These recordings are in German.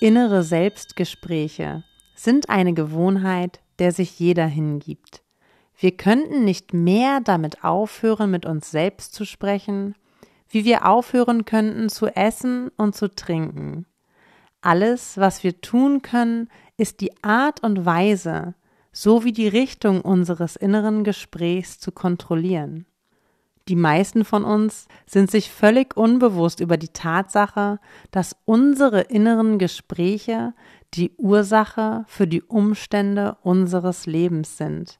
Innere Selbstgespräche sind eine Gewohnheit, der sich jeder hingibt. Wir könnten nicht mehr damit aufhören, mit uns selbst zu sprechen, wie wir aufhören könnten zu essen und zu trinken. Alles, was wir tun können, ist die Art und Weise, sowie die Richtung unseres inneren Gesprächs zu kontrollieren. Die meisten von uns sind sich völlig unbewusst über die Tatsache, dass unsere inneren Gespräche die Ursache für die Umstände unseres Lebens sind.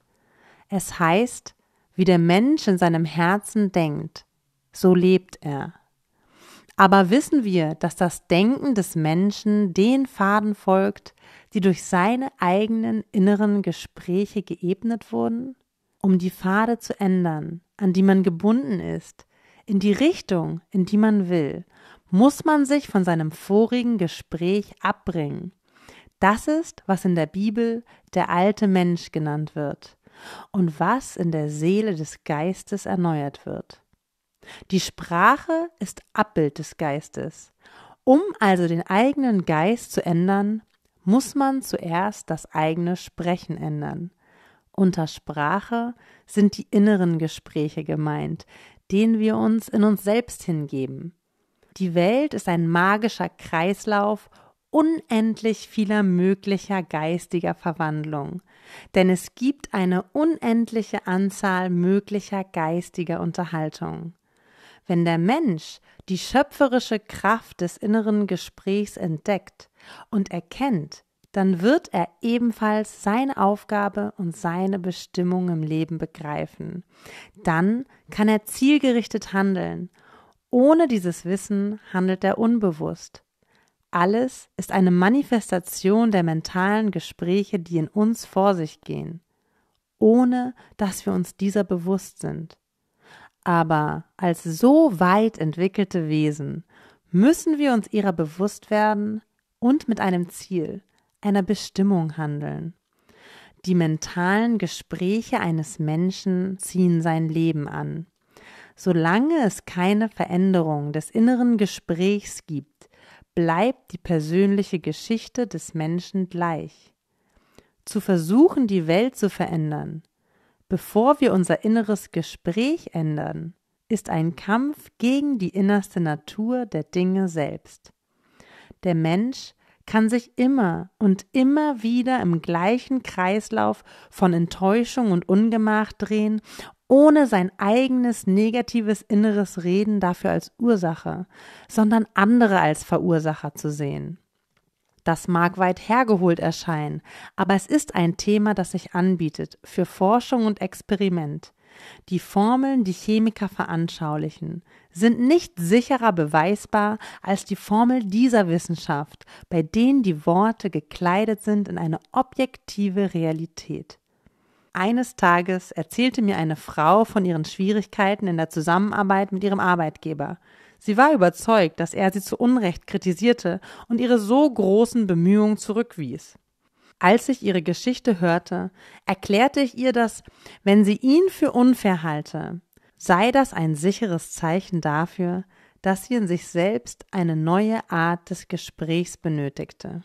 Es heißt, wie der Mensch in seinem Herzen denkt, so lebt er. Aber wissen wir, dass das Denken des Menschen den Faden folgt, die durch seine eigenen inneren Gespräche geebnet wurden? um die Pfade zu ändern, an die man gebunden ist, in die Richtung, in die man will, muss man sich von seinem vorigen Gespräch abbringen. Das ist, was in der Bibel der alte Mensch genannt wird und was in der Seele des Geistes erneuert wird. Die Sprache ist Abbild des Geistes. Um also den eigenen Geist zu ändern, muss man zuerst das eigene Sprechen ändern. Unter Sprache sind die inneren Gespräche gemeint, denen wir uns in uns selbst hingeben. Die Welt ist ein magischer Kreislauf unendlich vieler möglicher geistiger Verwandlungen, denn es gibt eine unendliche Anzahl möglicher geistiger Unterhaltungen. Wenn der Mensch die schöpferische Kraft des inneren Gesprächs entdeckt und erkennt, dann wird er ebenfalls seine Aufgabe und seine Bestimmung im Leben begreifen. Dann kann er zielgerichtet handeln. Ohne dieses Wissen handelt er unbewusst. Alles ist eine Manifestation der mentalen Gespräche, die in uns vor sich gehen, ohne dass wir uns dieser bewusst sind. Aber als so weit entwickelte Wesen müssen wir uns ihrer bewusst werden und mit einem Ziel, einer Bestimmung handeln. Die mentalen Gespräche eines Menschen ziehen sein Leben an. Solange es keine Veränderung des inneren Gesprächs gibt, bleibt die persönliche Geschichte des Menschen gleich. Zu versuchen, die Welt zu verändern, bevor wir unser inneres Gespräch ändern, ist ein Kampf gegen die innerste Natur der Dinge selbst. Der Mensch kann sich immer und immer wieder im gleichen Kreislauf von Enttäuschung und Ungemach drehen, ohne sein eigenes negatives inneres Reden dafür als Ursache, sondern andere als Verursacher zu sehen. Das mag weit hergeholt erscheinen, aber es ist ein Thema, das sich anbietet für Forschung und Experiment die Formeln, die Chemiker veranschaulichen, sind nicht sicherer beweisbar als die Formel dieser Wissenschaft, bei denen die Worte gekleidet sind in eine objektive Realität. Eines Tages erzählte mir eine Frau von ihren Schwierigkeiten in der Zusammenarbeit mit ihrem Arbeitgeber. Sie war überzeugt, dass er sie zu Unrecht kritisierte und ihre so großen Bemühungen zurückwies. Als ich ihre Geschichte hörte, erklärte ich ihr, dass, wenn sie ihn für unfair halte, sei das ein sicheres Zeichen dafür, dass sie in sich selbst eine neue Art des Gesprächs benötigte.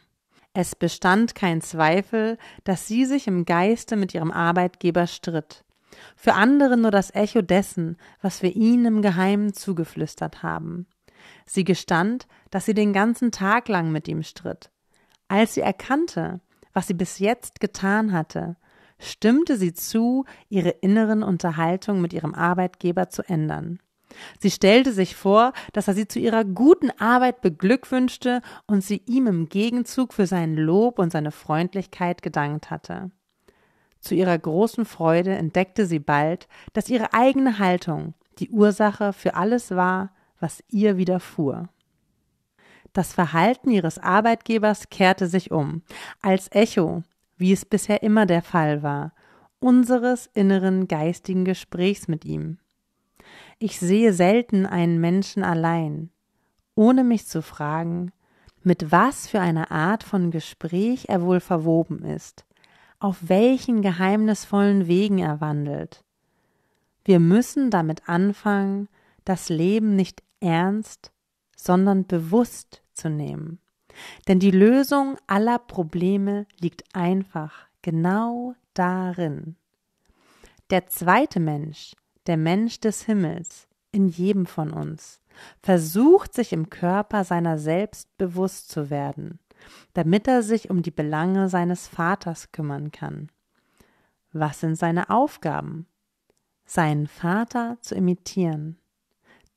Es bestand kein Zweifel, dass sie sich im Geiste mit ihrem Arbeitgeber stritt. Für andere nur das Echo dessen, was wir ihnen im Geheimen zugeflüstert haben. Sie gestand, dass sie den ganzen Tag lang mit ihm stritt. Als sie erkannte, was sie bis jetzt getan hatte, stimmte sie zu, ihre inneren Unterhaltung mit ihrem Arbeitgeber zu ändern. Sie stellte sich vor, dass er sie zu ihrer guten Arbeit beglückwünschte und sie ihm im Gegenzug für sein Lob und seine Freundlichkeit gedankt hatte. Zu ihrer großen Freude entdeckte sie bald, dass ihre eigene Haltung die Ursache für alles war, was ihr widerfuhr. Das Verhalten ihres Arbeitgebers kehrte sich um, als Echo, wie es bisher immer der Fall war, unseres inneren geistigen Gesprächs mit ihm. Ich sehe selten einen Menschen allein, ohne mich zu fragen, mit was für einer Art von Gespräch er wohl verwoben ist, auf welchen geheimnisvollen Wegen er wandelt. Wir müssen damit anfangen, das Leben nicht ernst, sondern bewusst zu nehmen. Denn die Lösung aller Probleme liegt einfach genau darin. Der zweite Mensch, der Mensch des Himmels, in jedem von uns, versucht sich im Körper seiner selbst bewusst zu werden, damit er sich um die Belange seines Vaters kümmern kann. Was sind seine Aufgaben? Seinen Vater zu imitieren,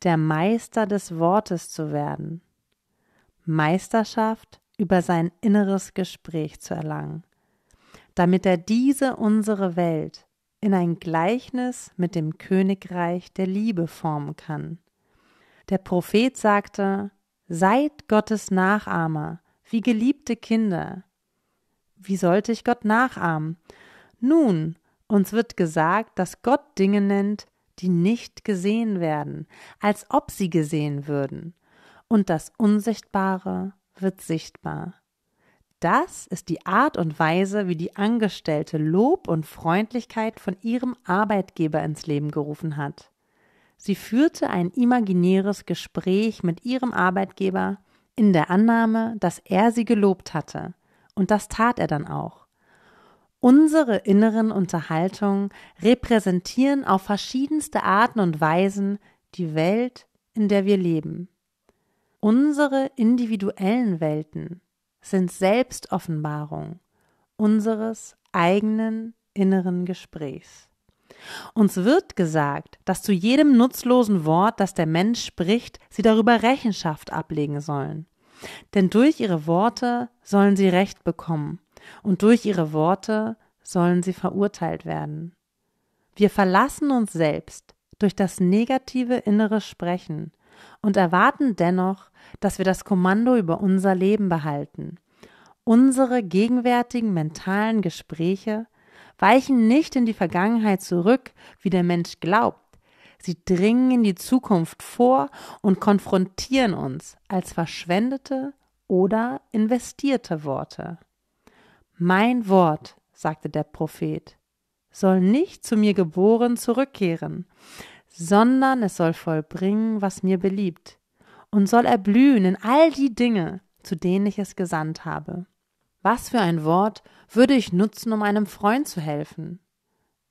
der Meister des Wortes zu werden, Meisterschaft über sein inneres Gespräch zu erlangen, damit er diese unsere Welt in ein Gleichnis mit dem Königreich der Liebe formen kann. Der Prophet sagte, Seid Gottes Nachahmer, wie geliebte Kinder. Wie sollte ich Gott nachahmen? Nun, uns wird gesagt, dass Gott Dinge nennt, die nicht gesehen werden, als ob sie gesehen würden, und das Unsichtbare wird sichtbar. Das ist die Art und Weise, wie die Angestellte Lob und Freundlichkeit von ihrem Arbeitgeber ins Leben gerufen hat. Sie führte ein imaginäres Gespräch mit ihrem Arbeitgeber in der Annahme, dass er sie gelobt hatte. Und das tat er dann auch. Unsere inneren Unterhaltungen repräsentieren auf verschiedenste Arten und Weisen die Welt, in der wir leben. Unsere individuellen Welten sind Selbstoffenbarung unseres eigenen inneren Gesprächs. Uns wird gesagt, dass zu jedem nutzlosen Wort, das der Mensch spricht, sie darüber Rechenschaft ablegen sollen. Denn durch ihre Worte sollen sie Recht bekommen und durch ihre Worte sollen sie verurteilt werden. Wir verlassen uns selbst durch das negative innere Sprechen und erwarten dennoch, dass wir das Kommando über unser Leben behalten. Unsere gegenwärtigen mentalen Gespräche weichen nicht in die Vergangenheit zurück, wie der Mensch glaubt. Sie dringen in die Zukunft vor und konfrontieren uns als verschwendete oder investierte Worte. Mein Wort, sagte der Prophet, soll nicht zu mir geboren zurückkehren, sondern es soll vollbringen, was mir beliebt, und soll erblühen in all die Dinge, zu denen ich es gesandt habe. Was für ein Wort würde ich nutzen, um einem Freund zu helfen?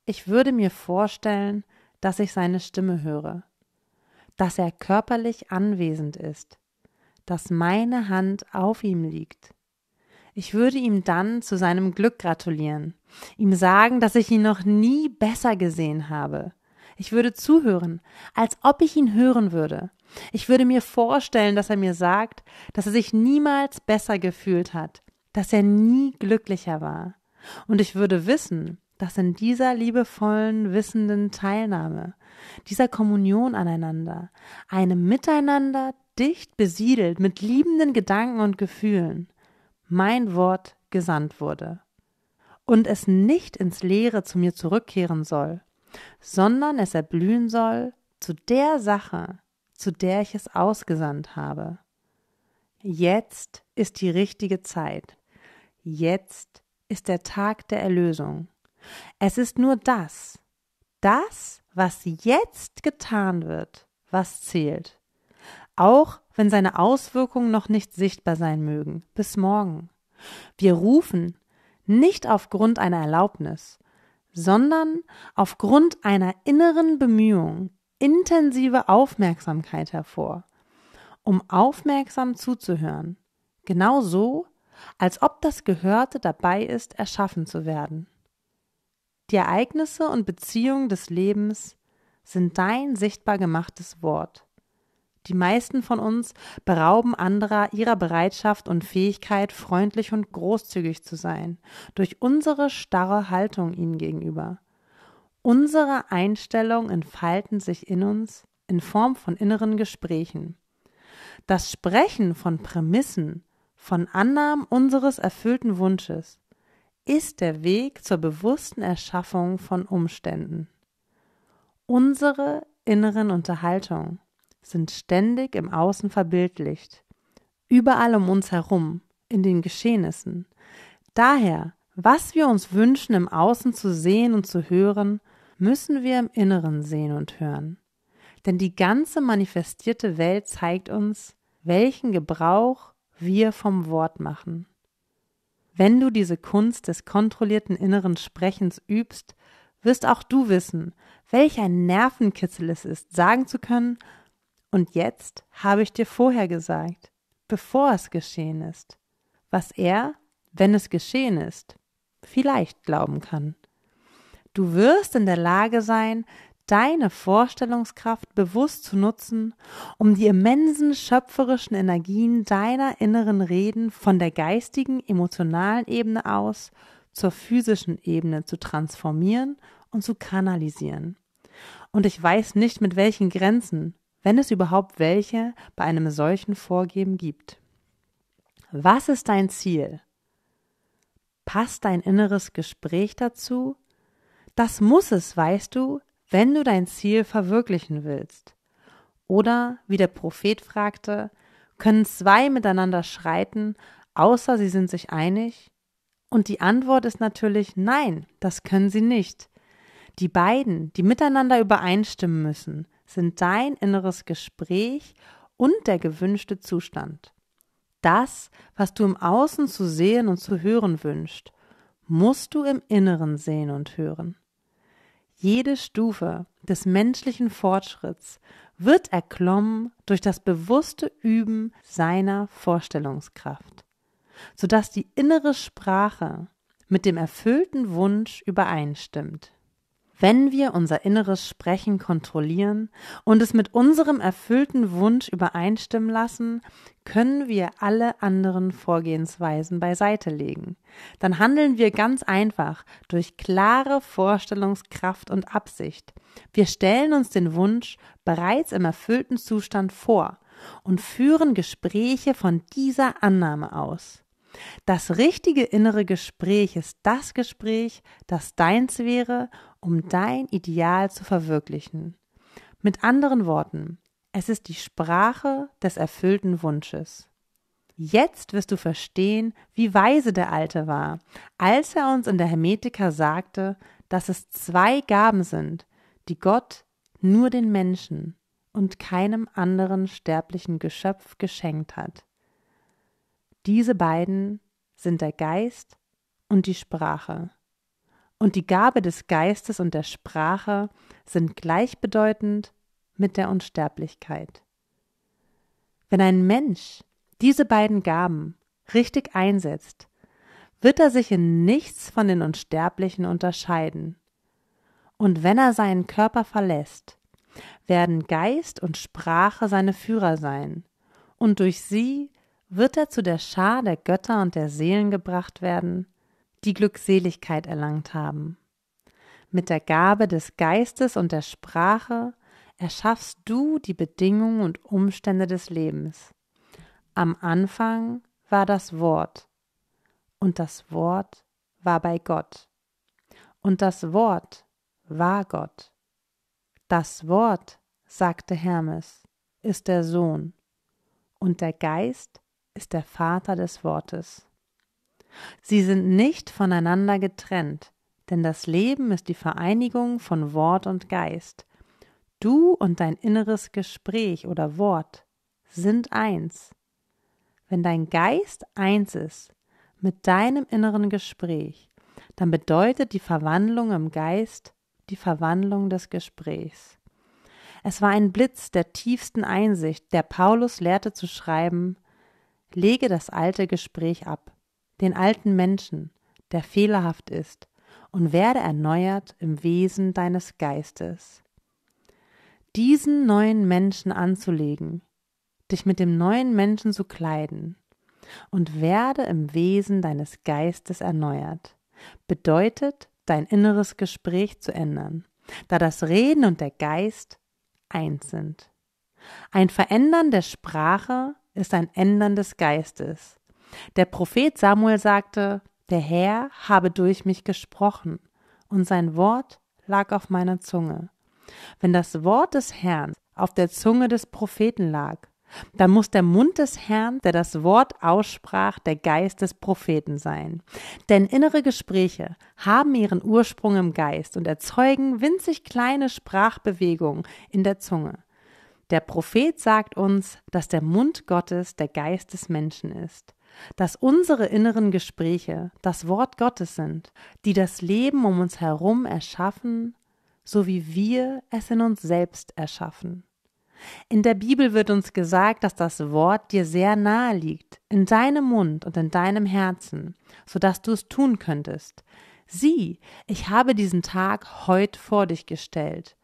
Ich würde mir vorstellen, dass ich seine Stimme höre, dass er körperlich anwesend ist, dass meine Hand auf ihm liegt. Ich würde ihm dann zu seinem Glück gratulieren, ihm sagen, dass ich ihn noch nie besser gesehen habe, ich würde zuhören, als ob ich ihn hören würde. Ich würde mir vorstellen, dass er mir sagt, dass er sich niemals besser gefühlt hat, dass er nie glücklicher war. Und ich würde wissen, dass in dieser liebevollen, wissenden Teilnahme, dieser Kommunion aneinander, einem Miteinander dicht besiedelt mit liebenden Gedanken und Gefühlen, mein Wort gesandt wurde und es nicht ins Leere zu mir zurückkehren soll, sondern es erblühen soll zu der Sache, zu der ich es ausgesandt habe. Jetzt ist die richtige Zeit. Jetzt ist der Tag der Erlösung. Es ist nur das, das, was jetzt getan wird, was zählt. Auch wenn seine Auswirkungen noch nicht sichtbar sein mögen, bis morgen. Wir rufen nicht aufgrund einer Erlaubnis, sondern aufgrund einer inneren Bemühung intensive Aufmerksamkeit hervor, um aufmerksam zuzuhören, genau so, als ob das Gehörte dabei ist, erschaffen zu werden. Die Ereignisse und Beziehungen des Lebens sind dein sichtbar gemachtes Wort, die meisten von uns berauben anderer ihrer Bereitschaft und Fähigkeit, freundlich und großzügig zu sein, durch unsere starre Haltung ihnen gegenüber. Unsere Einstellungen entfalten sich in uns in Form von inneren Gesprächen. Das Sprechen von Prämissen, von Annahmen unseres erfüllten Wunsches, ist der Weg zur bewussten Erschaffung von Umständen. Unsere inneren Unterhaltungen sind ständig im Außen verbildlicht, überall um uns herum, in den Geschehnissen. Daher, was wir uns wünschen, im Außen zu sehen und zu hören, müssen wir im Inneren sehen und hören. Denn die ganze manifestierte Welt zeigt uns, welchen Gebrauch wir vom Wort machen. Wenn du diese Kunst des kontrollierten inneren Sprechens übst, wirst auch du wissen, welch ein Nervenkitzel es ist, sagen zu können, und jetzt habe ich dir vorher gesagt, bevor es geschehen ist, was er, wenn es geschehen ist, vielleicht glauben kann. Du wirst in der Lage sein, deine Vorstellungskraft bewusst zu nutzen, um die immensen schöpferischen Energien deiner inneren Reden von der geistigen, emotionalen Ebene aus zur physischen Ebene zu transformieren und zu kanalisieren. Und ich weiß nicht, mit welchen Grenzen, wenn es überhaupt welche bei einem solchen Vorgeben gibt. Was ist dein Ziel? Passt dein inneres Gespräch dazu? Das muss es, weißt du, wenn du dein Ziel verwirklichen willst. Oder, wie der Prophet fragte, können zwei miteinander schreiten, außer sie sind sich einig? Und die Antwort ist natürlich nein, das können sie nicht. Die beiden, die miteinander übereinstimmen müssen, sind dein inneres Gespräch und der gewünschte Zustand. Das, was du im Außen zu sehen und zu hören wünschst, musst du im Inneren sehen und hören. Jede Stufe des menschlichen Fortschritts wird erklommen durch das bewusste Üben seiner Vorstellungskraft, sodass die innere Sprache mit dem erfüllten Wunsch übereinstimmt wenn wir unser inneres Sprechen kontrollieren und es mit unserem erfüllten Wunsch übereinstimmen lassen, können wir alle anderen Vorgehensweisen beiseite legen. Dann handeln wir ganz einfach durch klare Vorstellungskraft und Absicht. Wir stellen uns den Wunsch bereits im erfüllten Zustand vor und führen Gespräche von dieser Annahme aus. Das richtige innere Gespräch ist das Gespräch, das deins wäre um dein Ideal zu verwirklichen. Mit anderen Worten, es ist die Sprache des erfüllten Wunsches. Jetzt wirst du verstehen, wie weise der Alte war, als er uns in der Hermetika sagte, dass es zwei Gaben sind, die Gott nur den Menschen und keinem anderen sterblichen Geschöpf geschenkt hat. Diese beiden sind der Geist und die Sprache. Und die Gabe des Geistes und der Sprache sind gleichbedeutend mit der Unsterblichkeit. Wenn ein Mensch diese beiden Gaben richtig einsetzt, wird er sich in nichts von den Unsterblichen unterscheiden. Und wenn er seinen Körper verlässt, werden Geist und Sprache seine Führer sein, und durch sie wird er zu der Schar der Götter und der Seelen gebracht werden, die Glückseligkeit erlangt haben. Mit der Gabe des Geistes und der Sprache erschaffst du die Bedingungen und Umstände des Lebens. Am Anfang war das Wort, und das Wort war bei Gott, und das Wort war Gott. Das Wort, sagte Hermes, ist der Sohn, und der Geist ist der Vater des Wortes. Sie sind nicht voneinander getrennt, denn das Leben ist die Vereinigung von Wort und Geist. Du und dein inneres Gespräch oder Wort sind eins. Wenn dein Geist eins ist mit deinem inneren Gespräch, dann bedeutet die Verwandlung im Geist die Verwandlung des Gesprächs. Es war ein Blitz der tiefsten Einsicht, der Paulus lehrte zu schreiben Lege das alte Gespräch ab, den alten Menschen, der fehlerhaft ist, und werde erneuert im Wesen deines Geistes. Diesen neuen Menschen anzulegen, dich mit dem neuen Menschen zu kleiden und werde im Wesen deines Geistes erneuert, bedeutet, dein inneres Gespräch zu ändern, da das Reden und der Geist eins sind. Ein Verändern der Sprache ist ein Ändern des Geistes, der Prophet Samuel sagte, der Herr habe durch mich gesprochen, und sein Wort lag auf meiner Zunge. Wenn das Wort des Herrn auf der Zunge des Propheten lag, dann muss der Mund des Herrn, der das Wort aussprach, der Geist des Propheten sein. Denn innere Gespräche haben ihren Ursprung im Geist und erzeugen winzig kleine Sprachbewegungen in der Zunge. Der Prophet sagt uns, dass der Mund Gottes der Geist des Menschen ist dass unsere inneren Gespräche das Wort Gottes sind, die das Leben um uns herum erschaffen, so wie wir es in uns selbst erschaffen. In der Bibel wird uns gesagt, dass das Wort dir sehr nahe liegt, in deinem Mund und in deinem Herzen, so dass du es tun könntest. Sieh, ich habe diesen Tag heut vor dich gestellt.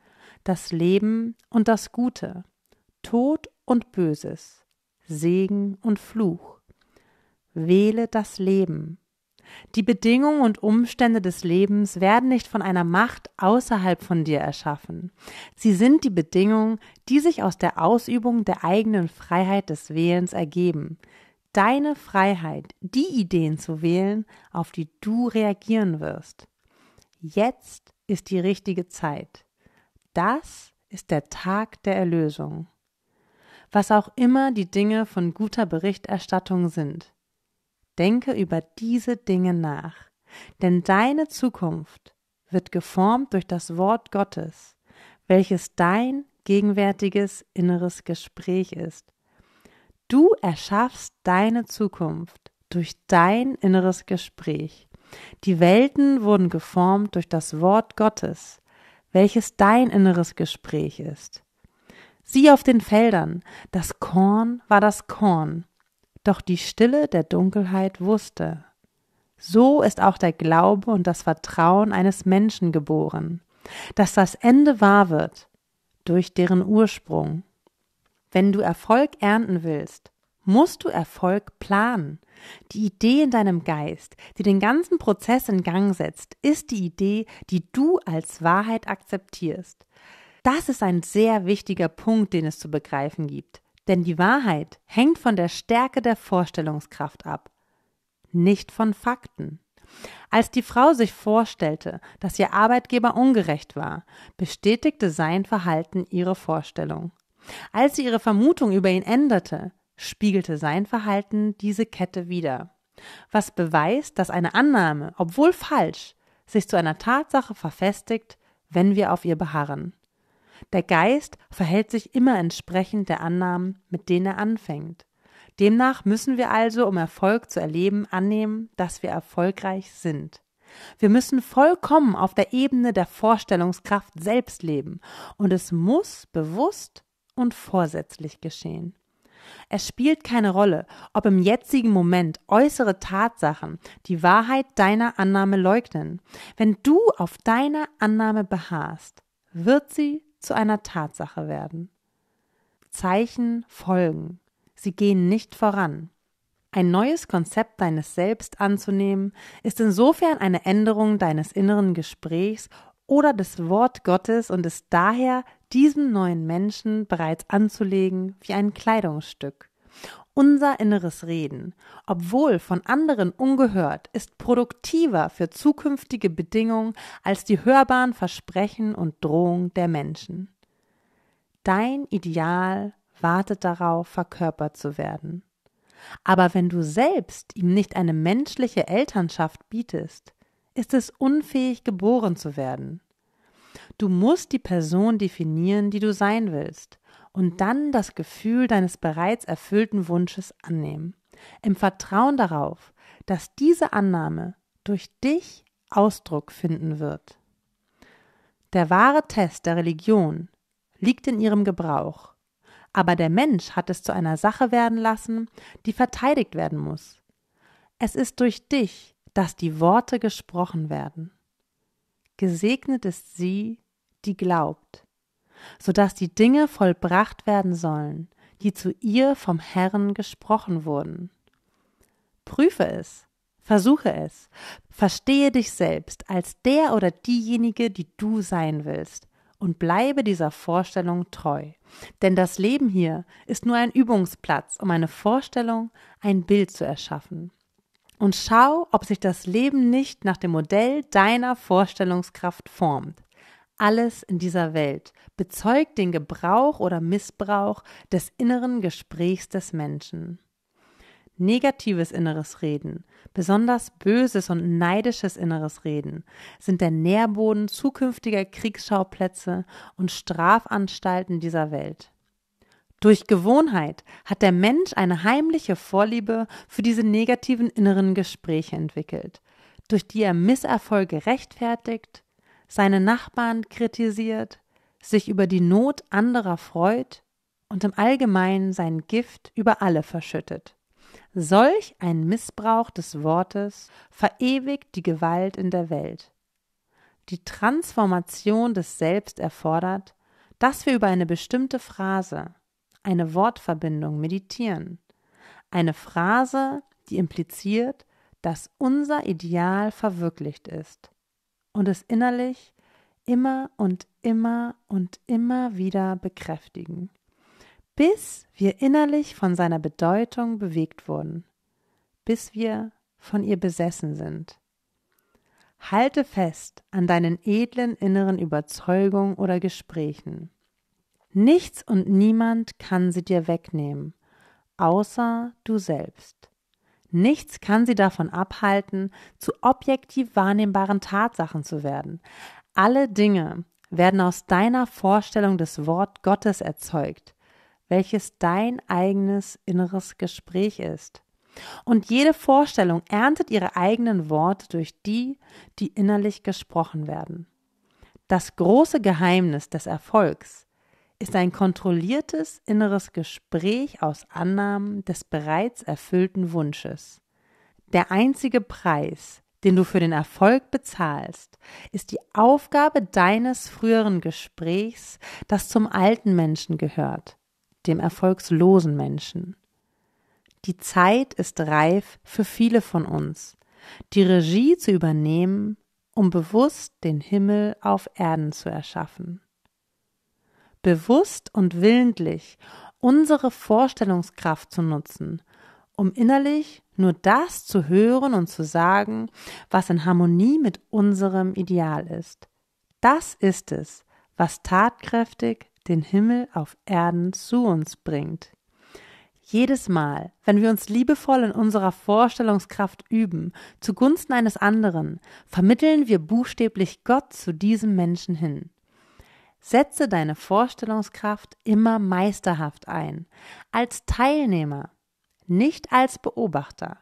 Das Leben und das Gute, Tod und Böses, Segen und Fluch. Wähle das Leben. Die Bedingungen und Umstände des Lebens werden nicht von einer Macht außerhalb von dir erschaffen. Sie sind die Bedingungen, die sich aus der Ausübung der eigenen Freiheit des Wählens ergeben. Deine Freiheit, die Ideen zu wählen, auf die du reagieren wirst. Jetzt ist die richtige Zeit. Das ist der Tag der Erlösung. Was auch immer die Dinge von guter Berichterstattung sind. Denke über diese Dinge nach, denn deine Zukunft wird geformt durch das Wort Gottes, welches dein gegenwärtiges inneres Gespräch ist. Du erschaffst deine Zukunft durch dein inneres Gespräch. Die Welten wurden geformt durch das Wort Gottes, welches dein inneres Gespräch ist. Sieh auf den Feldern, das Korn war das Korn, doch die Stille der Dunkelheit wusste. So ist auch der Glaube und das Vertrauen eines Menschen geboren, dass das Ende wahr wird durch deren Ursprung. Wenn du Erfolg ernten willst, musst du Erfolg planen. Die Idee in deinem Geist, die den ganzen Prozess in Gang setzt, ist die Idee, die du als Wahrheit akzeptierst. Das ist ein sehr wichtiger Punkt, den es zu begreifen gibt. Denn die Wahrheit hängt von der Stärke der Vorstellungskraft ab, nicht von Fakten. Als die Frau sich vorstellte, dass ihr Arbeitgeber ungerecht war, bestätigte sein Verhalten ihre Vorstellung. Als sie ihre Vermutung über ihn änderte, spiegelte sein Verhalten diese Kette wider, was beweist, dass eine Annahme, obwohl falsch, sich zu einer Tatsache verfestigt, wenn wir auf ihr beharren. Der Geist verhält sich immer entsprechend der Annahmen, mit denen er anfängt. Demnach müssen wir also, um Erfolg zu erleben, annehmen, dass wir erfolgreich sind. Wir müssen vollkommen auf der Ebene der Vorstellungskraft selbst leben, und es muss bewusst und vorsätzlich geschehen. Es spielt keine Rolle, ob im jetzigen Moment äußere Tatsachen die Wahrheit deiner Annahme leugnen. Wenn du auf deiner Annahme beharrst, wird sie zu einer Tatsache werden. Zeichen folgen. Sie gehen nicht voran. Ein neues Konzept deines Selbst anzunehmen, ist insofern eine Änderung deines inneren Gesprächs oder des Wort Gottes und ist daher diesem neuen Menschen bereits anzulegen wie ein Kleidungsstück. Unser inneres Reden, obwohl von anderen ungehört, ist produktiver für zukünftige Bedingungen als die hörbaren Versprechen und Drohungen der Menschen. Dein Ideal wartet darauf, verkörpert zu werden. Aber wenn du selbst ihm nicht eine menschliche Elternschaft bietest, ist es unfähig, geboren zu werden. Du musst die Person definieren, die du sein willst und dann das Gefühl deines bereits erfüllten Wunsches annehmen. Im Vertrauen darauf, dass diese Annahme durch dich Ausdruck finden wird. Der wahre Test der Religion liegt in ihrem Gebrauch. Aber der Mensch hat es zu einer Sache werden lassen, die verteidigt werden muss. Es ist durch dich, dass die Worte gesprochen werden. Gesegnet ist sie, die glaubt, so dass die Dinge vollbracht werden sollen, die zu ihr vom Herrn gesprochen wurden. Prüfe es, versuche es, verstehe dich selbst als der oder diejenige, die du sein willst, und bleibe dieser Vorstellung treu. Denn das Leben hier ist nur ein Übungsplatz, um eine Vorstellung, ein Bild zu erschaffen. Und schau, ob sich das Leben nicht nach dem Modell deiner Vorstellungskraft formt alles in dieser Welt bezeugt den Gebrauch oder Missbrauch des inneren Gesprächs des Menschen. Negatives inneres Reden, besonders böses und neidisches inneres Reden sind der Nährboden zukünftiger Kriegsschauplätze und Strafanstalten dieser Welt. Durch Gewohnheit hat der Mensch eine heimliche Vorliebe für diese negativen inneren Gespräche entwickelt, durch die er Misserfolge rechtfertigt, seine Nachbarn kritisiert, sich über die Not anderer freut und im Allgemeinen sein Gift über alle verschüttet. Solch ein Missbrauch des Wortes verewigt die Gewalt in der Welt. Die Transformation des Selbst erfordert, dass wir über eine bestimmte Phrase, eine Wortverbindung meditieren. Eine Phrase, die impliziert, dass unser Ideal verwirklicht ist, und es innerlich immer und immer und immer wieder bekräftigen, bis wir innerlich von seiner Bedeutung bewegt wurden, bis wir von ihr besessen sind. Halte fest an deinen edlen inneren Überzeugungen oder Gesprächen. Nichts und niemand kann sie dir wegnehmen, außer du selbst. Nichts kann sie davon abhalten, zu objektiv wahrnehmbaren Tatsachen zu werden. Alle Dinge werden aus deiner Vorstellung des Wort Gottes erzeugt, welches dein eigenes inneres Gespräch ist. Und jede Vorstellung erntet ihre eigenen Worte durch die, die innerlich gesprochen werden. Das große Geheimnis des Erfolgs ist ein kontrolliertes inneres Gespräch aus Annahmen des bereits erfüllten Wunsches. Der einzige Preis, den du für den Erfolg bezahlst, ist die Aufgabe deines früheren Gesprächs, das zum alten Menschen gehört, dem erfolgslosen Menschen. Die Zeit ist reif für viele von uns, die Regie zu übernehmen, um bewusst den Himmel auf Erden zu erschaffen bewusst und willentlich unsere Vorstellungskraft zu nutzen, um innerlich nur das zu hören und zu sagen, was in Harmonie mit unserem Ideal ist. Das ist es, was tatkräftig den Himmel auf Erden zu uns bringt. Jedes Mal, wenn wir uns liebevoll in unserer Vorstellungskraft üben, zugunsten eines anderen, vermitteln wir buchstäblich Gott zu diesem Menschen hin. Setze deine Vorstellungskraft immer meisterhaft ein, als Teilnehmer, nicht als Beobachter.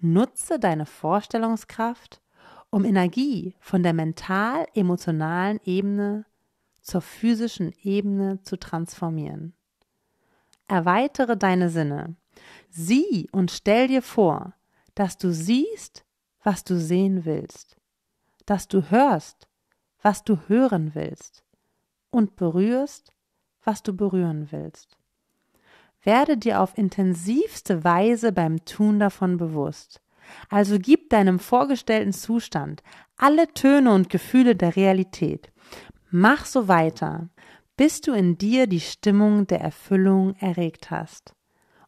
Nutze deine Vorstellungskraft, um Energie von der mental-emotionalen Ebene zur physischen Ebene zu transformieren. Erweitere deine Sinne. Sieh und stell dir vor, dass du siehst, was du sehen willst, dass du hörst, was du hören willst und berührst, was du berühren willst. Werde dir auf intensivste Weise beim Tun davon bewusst. Also gib deinem vorgestellten Zustand alle Töne und Gefühle der Realität. Mach so weiter, bis du in dir die Stimmung der Erfüllung erregt hast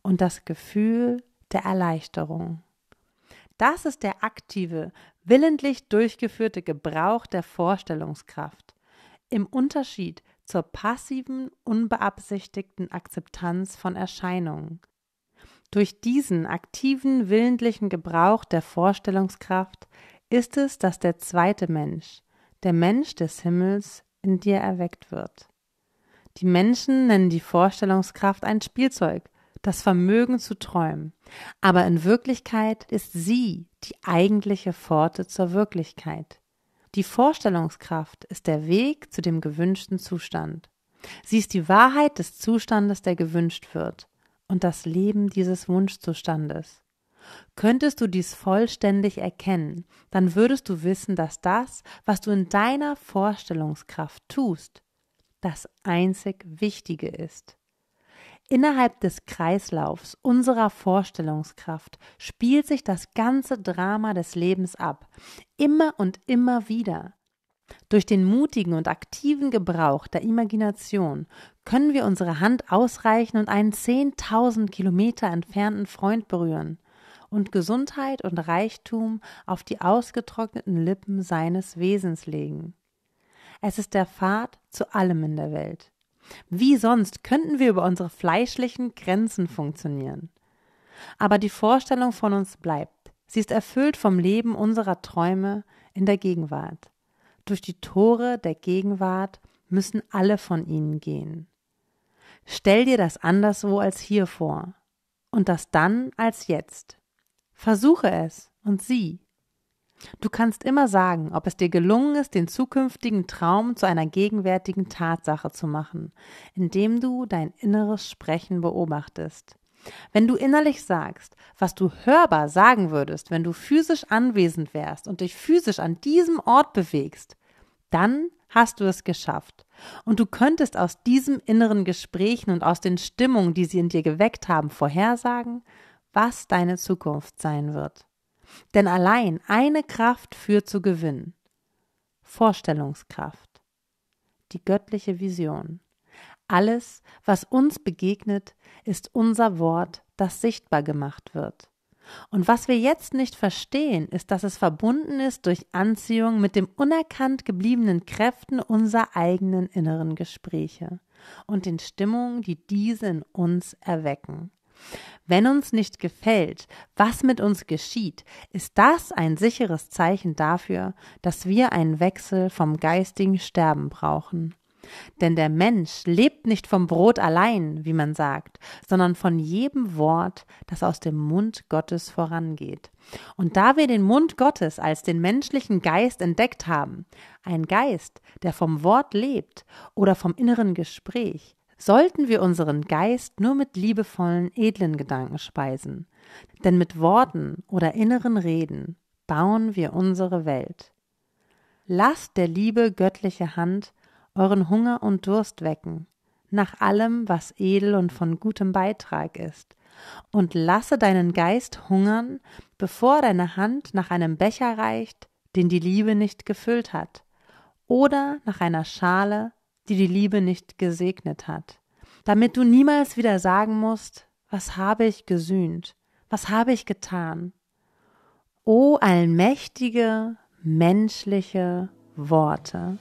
und das Gefühl der Erleichterung. Das ist der aktive, willentlich durchgeführte Gebrauch der Vorstellungskraft im Unterschied zur passiven, unbeabsichtigten Akzeptanz von Erscheinungen. Durch diesen aktiven, willentlichen Gebrauch der Vorstellungskraft ist es, dass der zweite Mensch, der Mensch des Himmels, in dir erweckt wird. Die Menschen nennen die Vorstellungskraft ein Spielzeug, das Vermögen zu träumen. Aber in Wirklichkeit ist sie die eigentliche Pforte zur Wirklichkeit. Die Vorstellungskraft ist der Weg zu dem gewünschten Zustand. Sie ist die Wahrheit des Zustandes, der gewünscht wird, und das Leben dieses Wunschzustandes. Könntest du dies vollständig erkennen, dann würdest du wissen, dass das, was du in deiner Vorstellungskraft tust, das einzig Wichtige ist. Innerhalb des Kreislaufs unserer Vorstellungskraft spielt sich das ganze Drama des Lebens ab, immer und immer wieder. Durch den mutigen und aktiven Gebrauch der Imagination können wir unsere Hand ausreichen und einen 10.000 Kilometer entfernten Freund berühren und Gesundheit und Reichtum auf die ausgetrockneten Lippen seines Wesens legen. Es ist der Pfad zu allem in der Welt. Wie sonst könnten wir über unsere fleischlichen Grenzen funktionieren? Aber die Vorstellung von uns bleibt. Sie ist erfüllt vom Leben unserer Träume in der Gegenwart. Durch die Tore der Gegenwart müssen alle von ihnen gehen. Stell dir das anderswo als hier vor und das dann als jetzt. Versuche es und sieh, Du kannst immer sagen, ob es dir gelungen ist, den zukünftigen Traum zu einer gegenwärtigen Tatsache zu machen, indem du dein inneres Sprechen beobachtest. Wenn du innerlich sagst, was du hörbar sagen würdest, wenn du physisch anwesend wärst und dich physisch an diesem Ort bewegst, dann hast du es geschafft. Und du könntest aus diesen inneren Gesprächen und aus den Stimmungen, die sie in dir geweckt haben, vorhersagen, was deine Zukunft sein wird. Denn allein eine Kraft führt zu Gewinn. Vorstellungskraft. Die göttliche Vision. Alles, was uns begegnet, ist unser Wort, das sichtbar gemacht wird. Und was wir jetzt nicht verstehen, ist, dass es verbunden ist durch Anziehung mit dem unerkannt gebliebenen Kräften unserer eigenen inneren Gespräche und den Stimmungen, die diese in uns erwecken. Wenn uns nicht gefällt, was mit uns geschieht, ist das ein sicheres Zeichen dafür, dass wir einen Wechsel vom geistigen Sterben brauchen. Denn der Mensch lebt nicht vom Brot allein, wie man sagt, sondern von jedem Wort, das aus dem Mund Gottes vorangeht. Und da wir den Mund Gottes als den menschlichen Geist entdeckt haben, ein Geist, der vom Wort lebt oder vom inneren Gespräch, sollten wir unseren Geist nur mit liebevollen, edlen Gedanken speisen. Denn mit Worten oder inneren Reden bauen wir unsere Welt. Lasst der Liebe göttliche Hand euren Hunger und Durst wecken, nach allem, was edel und von gutem Beitrag ist, und lasse deinen Geist hungern, bevor deine Hand nach einem Becher reicht, den die Liebe nicht gefüllt hat, oder nach einer Schale, die die Liebe nicht gesegnet hat, damit du niemals wieder sagen musst, was habe ich gesühnt, was habe ich getan. O allmächtige, menschliche Worte.